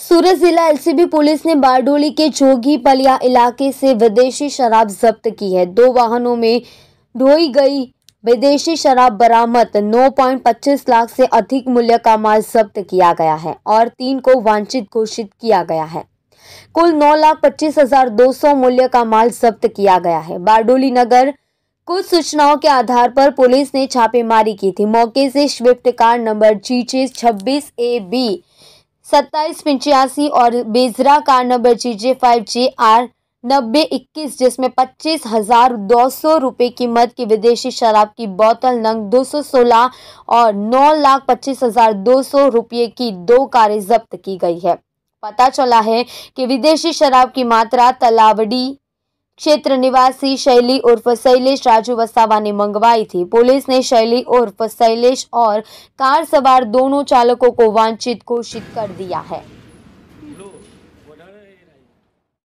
सूरत जिला LCB police ने बारडोली के जोगी पलिया इलाके से विदेशी शराब जब्त की है दो वाहनों में ढोई गई विदेशी शराब बरामद 9.25 लाख से अधिक मूल्य का माल जब्त किया गया है और तीन को वांछित घोषित किया गया है कुल नौ लाख पच्चीस हजार दो सौ मूल्य का माल जब्त किया गया है बारडोली नगर कुछ सूचनाओं के आधार पर पुलिस ने छापेमारी की थी मौके से स्विफ्ट कार नंबर जी छब्बीस ए बी सत्ताईस पिचासी और बेजरा car number G J five J R नब्बे इक्कीस जिसमें पच्चीस हजार दो सौ रुपये कीमत की विदेशी शराब की बोतल नंग दो सौ सोलह और नौ लाख पच्चीस हजार दो सौ रुपये की दो कारें जब्त की गई है पता चला है कि विदेशी शराब की मात्रा तलावड़ी क्षेत्र निवासी शैली उर्फ शैलेश राजू वसावा ने मंगवाई थी पुलिस ने शैली उर्फ शैलेश और कार सवार दोनों चालकों को वांछित घोषित कर दिया है